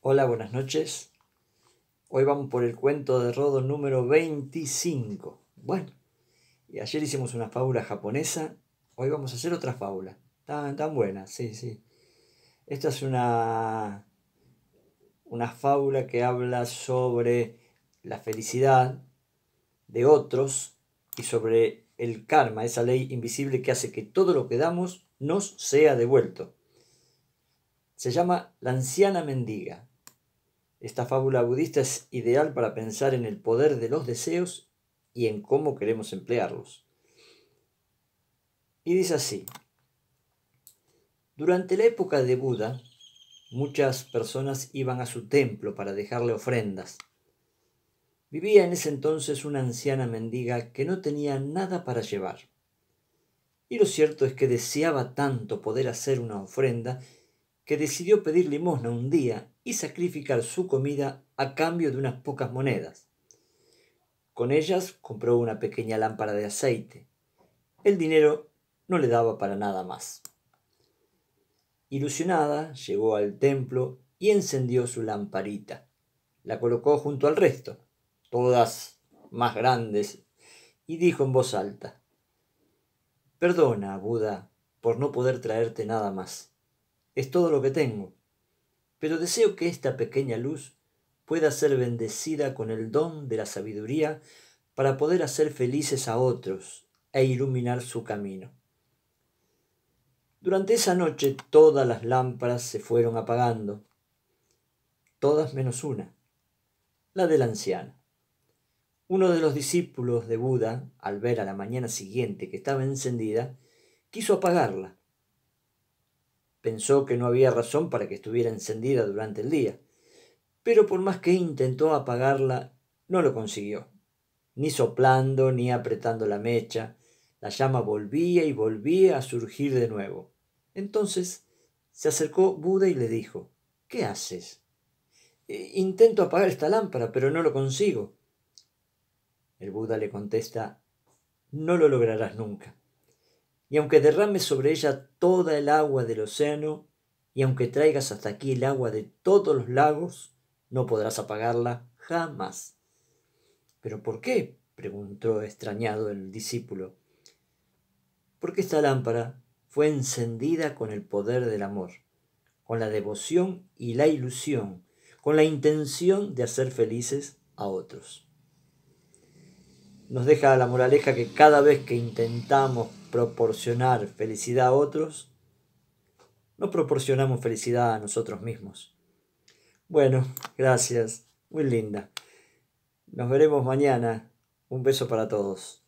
Hola, buenas noches. Hoy vamos por el cuento de Rodo número 25. Bueno, y ayer hicimos una fábula japonesa, hoy vamos a hacer otra fábula. Tan, tan buena, sí, sí. Esta es una, una fábula que habla sobre la felicidad de otros y sobre el karma, esa ley invisible que hace que todo lo que damos nos sea devuelto. Se llama La anciana mendiga. Esta fábula budista es ideal para pensar en el poder de los deseos y en cómo queremos emplearlos. Y dice así, durante la época de Buda, muchas personas iban a su templo para dejarle ofrendas. Vivía en ese entonces una anciana mendiga que no tenía nada para llevar. Y lo cierto es que deseaba tanto poder hacer una ofrenda que decidió pedir limosna un día y sacrificar su comida a cambio de unas pocas monedas. Con ellas compró una pequeña lámpara de aceite. El dinero no le daba para nada más. Ilusionada, llegó al templo y encendió su lamparita. La colocó junto al resto, todas más grandes, y dijo en voz alta, Perdona, Buda, por no poder traerte nada más es todo lo que tengo. Pero deseo que esta pequeña luz pueda ser bendecida con el don de la sabiduría para poder hacer felices a otros e iluminar su camino. Durante esa noche todas las lámparas se fueron apagando, todas menos una, la del anciano. Uno de los discípulos de Buda, al ver a la mañana siguiente que estaba encendida, quiso apagarla, Pensó que no había razón para que estuviera encendida durante el día, pero por más que intentó apagarla, no lo consiguió. Ni soplando, ni apretando la mecha, la llama volvía y volvía a surgir de nuevo. Entonces se acercó Buda y le dijo, ¿Qué haces? Eh, intento apagar esta lámpara, pero no lo consigo. El Buda le contesta, No lo lograrás nunca y aunque derrames sobre ella toda el agua del océano, y aunque traigas hasta aquí el agua de todos los lagos, no podrás apagarla jamás. ¿Pero por qué? preguntó extrañado el discípulo. Porque esta lámpara fue encendida con el poder del amor, con la devoción y la ilusión, con la intención de hacer felices a otros. Nos deja la moraleja que cada vez que intentamos proporcionar felicidad a otros, no proporcionamos felicidad a nosotros mismos. Bueno, gracias. Muy linda. Nos veremos mañana. Un beso para todos.